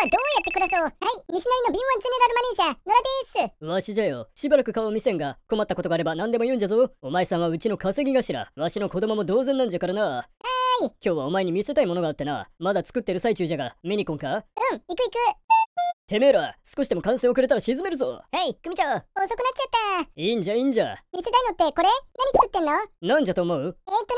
はどうやって暮らそうはい西成の敏腕ゼネラルマネージャー野良ですわしじゃよしばらく顔を見せんが困ったことがあれば何でも言うんじゃぞお前さんはうちの稼ぎ頭わしの子供も同然なんじゃからなはーい今日はお前に見せたいものがあってなまだ作ってる最中じゃが見に来んかうん行く行くてめえら、少しでも完成遅れたら沈めるぞ。はい、組長、遅くなっちゃった。いいんじゃいいんじゃ。見せたいのってこれ何作ってんのなんじゃと思うえー、っ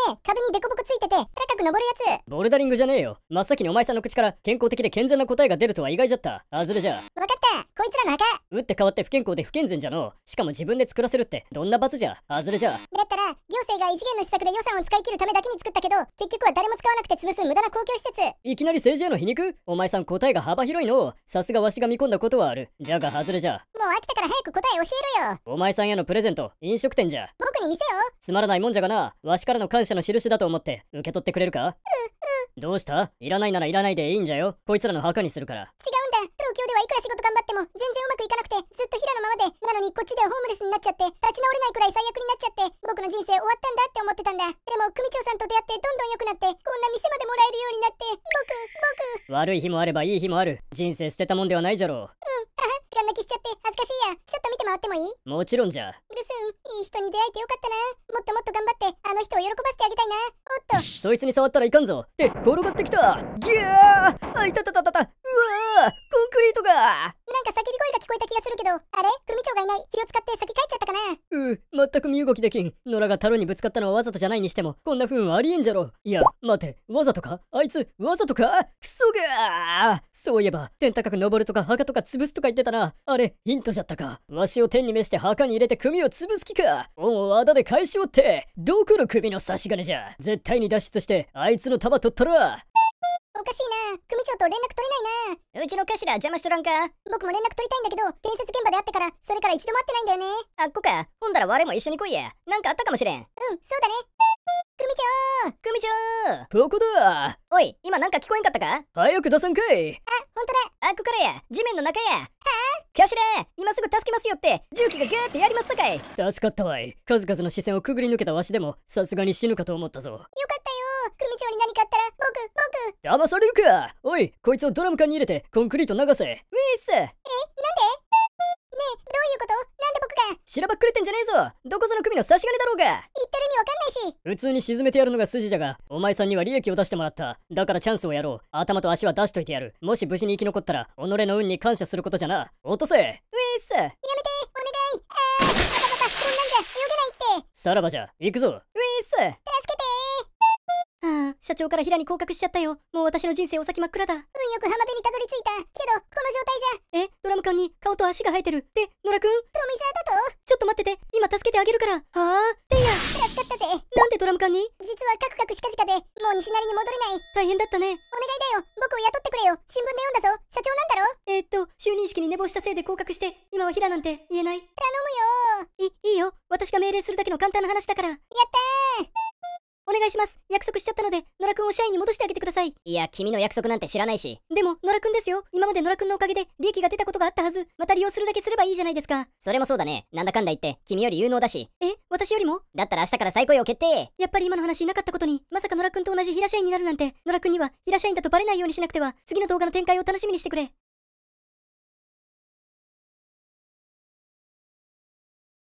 とね、壁にデコボコついてて、高く登るやつ。ボルダリングじゃねえよ。真っ先にお前さんの口から健康的で健全な答えが出るとは意外じゃった。あずれじゃ。わかった、こいつらの墓。打って変わって不健康で不健全じゃのしかも自分で作らせるって、どんな罰じゃ。あずれじゃ。だったら、行政が異次元の施策で予算を使い切るためだけに作ったけど、結局は誰も使わなくて潰す無駄な公共施設。いきなり政治への皮肉お前さん答えが幅広いの。さすがわしが見込んだことはある。じゃが外れじゃ。もう飽きたから早く答え教えるよ。お前さんへのプレゼント、飲食店じゃ。僕に見せよ。つまらないもんじゃがな。わしからの感謝の印だと思って受け取ってくれるかう、う。どうしたいらないならいらないでいいんじゃよ。こいつらの墓にするから。違うんだ。東京ではいくら仕事頑張っても全然うまくいかなくてずっと平のままでなのにこっちではホームレスになっちゃって立ち直れないくらい最悪になっちゃって僕の人生終わったんだって思ってたんだでも組長さんと出会ってどんどん良くなってこんな店までもら悪い日もあればいい日もある。人生捨てたもんではないじゃろう。うん、あは、ン 泣きしちゃって恥ずかしいや。ちょっと見て回ってもいいもちろんじゃ。ルスンいい人に出会えてよかったなもっともっと頑張ってあの人を喜ばせてあげたいなおっとそいつに触ったらいかんぞって転がってきたギャーあいたたたたたうわーコンクリートがなんか叫び声が聞こえた気がするけどあれ組長がいない気を使って先帰っちゃったかなう全く身動きできん野良が樽にぶつかったのはわざとじゃないにしてもこんな風はありえんじゃろいや待てわざとかあいつわざとかクソがそういえば天高く登るとか墓とか潰すとか言ってたなあれヒントじゃったかわしを天に召して墓に入れて組を潰す気かおう、あだで返しおって、どこの首の差し金じゃ絶対に脱出して、あいつの束取ったらおかしいな組長と連絡取れないなうちの頭邪魔しとらんか僕も連絡取りたいんだけど建設現場で会ってからそれから一度も会ってないんだよねあっこかほんだら我も一緒に来いやなんかあったかもしれんうんそうだね組長組長ここだおい今なんか聞こえんかったか早く出さんかいあほんとだあっこからや地面の中やキャシレ今すぐ助けますよって重機がギーってやりますさかい助かったわい数々の視線をくぐり抜けたわしでもさすがに死ぬかと思ったぞよかったよ組長に何かあったら僕僕騙されるかおいこいつをドラム缶に入れてコンクリート流せウィースえなんでねえどういうことしらばっくれてんじゃねえぞどこぞの組の差し金だろうが言ってる意味わかんないし普通に沈めてやるのが筋じゃが、お前さんには利益を出してもらった。だからチャンスをやろう。頭と足は出しといてやる。もし無事に生き残ったら、己の運に感謝することじゃな。落とせウィスやめてお願いあーあたまたこんなんじゃ泳げないってさらばじゃ、行くぞウィス助けてああ、社長から平に降格しちゃったよ。もう私の人生お先真っ暗だ。運よく浜辺にたどり着いた。けど、この状態じゃ。え、ドラム缶に顔と足が生えてる。で、野良くんとみさちょっと待ってて今助けてあげるからはあていや助かったぜなんでドラム缶に実はカクカクしかじかでもう西成に戻れない大変だったねお願いだよ僕を雇ってくれよ新聞で読んだぞ社長なんだろえー、っと就任式に寝坊したせいで降格して今はヒラなんて言えない頼むよいいいよ私が命令するだけの簡単な話だからやったーお願いします約束しちゃったので、野良くんを社員に戻してあげてください。いや、君の約束なんて知らないし。でも、野良くんですよ。今まで野良くんのおかげで利益が出たことがあったはず。また利用するだけすればいいじゃないですか。それもそうだね。なんだかんだ言って、君より有能だし。え私よりもだったら明日から再雇用決定やっぱり今の話なかったことに、まさか野良くんと同じ平社員になるなんて、野良くんには平社員だとバレないようにしなくては、次の動画の展開を楽しみにしてくれ。